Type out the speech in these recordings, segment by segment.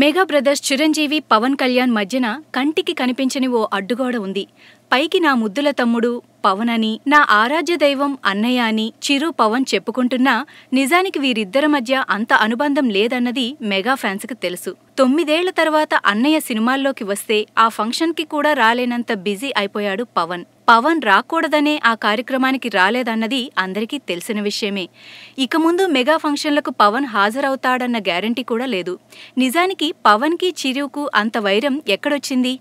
mega brothers Chiranjeevi Pawan Kalyan మధ్యన కంటికి కనిపించని ఓ అడ్డుగోడ ఉంది పైకి నా ముద్దుల తమ్ముడు పవన్ అని నా ఆరాధ్య దైవం అన్నయ్య అని చిరు పవన్ చెప్పుకుంటున్నా నిజానికి వీరిద్దరి మధ్య అంత అనుబంధం లేదన్నది మెగా ఫ్యాన్స్కి తెలుసు తొమ్మిదేళ్ల తర్వాత అన్నయ్య సినిమాల్లోకి వస్తే ఆ ఫంక్షన్కి కూడా రాలేనంత బిజీ అయిపోయాడు పవన్ పవన్ రాకూడదనే ఆ కార్యక్రమానికి రాలేదన్నది అందరికీ తెలిసిన విషయమే ఇక ముందు మెగా ఫంక్షన్లకు పవన్ హాజరవుతాడన్న గ్యారంటీ కూడా లేదు నిజానికి పవన్కి చిరుకు అంత వైరం ఎక్కడొచ్చింది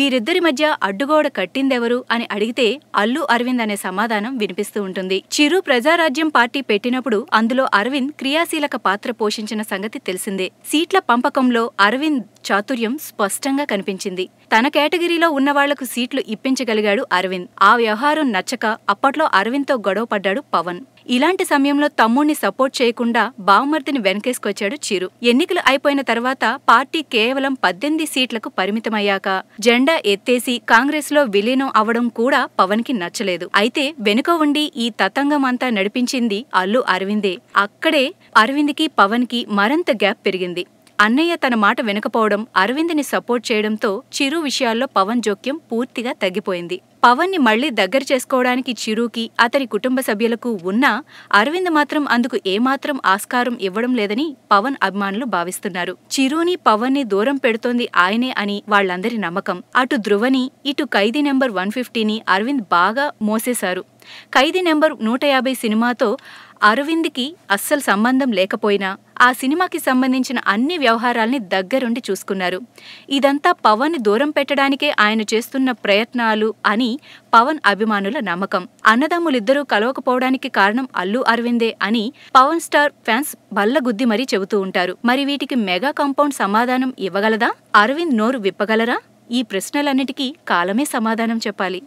వీరిద్దరి మధ్య అడ్డుగోడ కట్టిందెవరు అని అడిగితే అల్లు అరవింద్ అనే సమాధానం వినిపిస్తూ ఉంటుంది చిరు ప్రజారాజ్యం పార్టీ పెట్టినప్పుడు అందులో అరవింద్ క్రియాశీలక పాత్ర పోషించిన సంగతి తెలిసిందే సీట్ల పంపకంలో అరవింద్ చాతుర్యం స్పష్టంగా కనిపించింది తన కేటగిరీలో ఉన్నవాళ్లకు సీట్లు ఇప్పించగలిగాడు అరవింద్ ఆ వ్యవహారం నచ్చక అప్పట్లో అరవింద్తో గొడవపడ్డాడు పవన్ ఇలాంటి సమయంలో తమ్ముణ్ణి సపోర్ట్ చేయకుండా బావమర్దిని వెనకేసుకొచ్చాడు చిరు ఎన్నికలు అయిపోయిన తర్వాత పార్టీ కేవలం పద్దెనిమిది సీట్లకు పరిమితమయ్యాక జెండా ఎత్తేసి కాంగ్రెస్ లో విలీనం అవడం కూడా పవన్ కి నచ్చలేదు అయితే వెనుక ఉండి ఈ తతంగం అంతా నడిపించింది అల్లు అరవిందే అక్కడే కి పవన్ కి మరింత గ్యాప్ పెరిగింది అన్నయ్య తన మాట వినకపోవడం అరవింద్ని సపోర్ట్ చేయడంతో చిరు విషయాల్లో పవన్ జోక్యం పూర్తిగా తగ్గిపోయింది పవన్ని మళ్లీ దగ్గర చేసుకోవడానికి చిరుకి అతని కుటుంబ సభ్యులకు ఉన్నా అరవింద్ మాత్రం అందుకు ఏమాత్రం ఆస్కారం ఇవ్వడం లేదని పవన్ అభిమానులు భావిస్తున్నారు చిరుని పవన్ని దూరం పెడుతోంది ఆయనే అని వాళ్లందరి నమ్మకం అటు ధృవని ఇటు ఖైదీ నెంబర్ వన్ ఫిఫ్టీని అరవింద్ బాగా మోసేశారు ఖైదీ నెంబర్ నూట యాభై సినిమాతో అరవింద్కి అస్సలు సంబంధం లేకపోయినా ఆ సినిమాకి సంబంధించిన అన్ని వ్యవహారాల్ని దగ్గరుండి చూసుకున్నారు ఇదంతా పవన్ దూరం పెట్టడానికే ఆయన చేస్తున్న ప్రయత్నాలు అని పవన్ అభిమానుల నమ్మకం అన్నదమ్ములిద్దరూ కలవకపోవడానికి కారణం అల్లు అరవిందే అని పవన్ స్టార్ ఫ్యాన్స్ బల్లగుద్ది మరీ చెబుతూ ఉంటారు మరి వీటికి మెగా కాంపౌండ్ సమాధానం ఇవ్వగలదా అరవింద్ నోరు విప్పగలరా ఈ ప్రశ్నలన్నిటికీ కాలమే సమాధానం చెప్పాలి